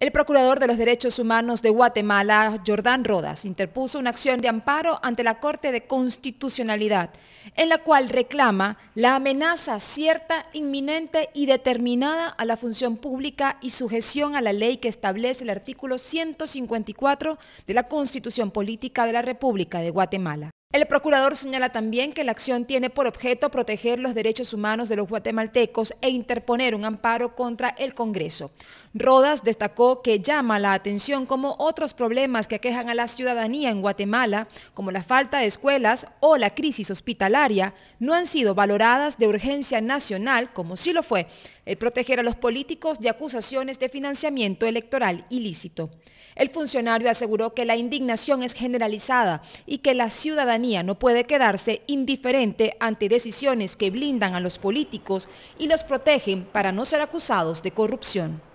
El procurador de los derechos humanos de Guatemala, Jordán Rodas, interpuso una acción de amparo ante la Corte de Constitucionalidad, en la cual reclama la amenaza cierta, inminente y determinada a la función pública y sujeción a la ley que establece el artículo 154 de la Constitución Política de la República de Guatemala. El procurador señala también que la acción tiene por objeto proteger los derechos humanos de los guatemaltecos e interponer un amparo contra el Congreso. Rodas destacó que llama la atención como otros problemas que aquejan a la ciudadanía en Guatemala, como la falta de escuelas o la crisis hospitalaria, no han sido valoradas de urgencia nacional como sí lo fue el proteger a los políticos de acusaciones de financiamiento electoral ilícito. El funcionario aseguró que la indignación es generalizada y que la ciudadanía no puede quedarse indiferente ante decisiones que blindan a los políticos y los protegen para no ser acusados de corrupción.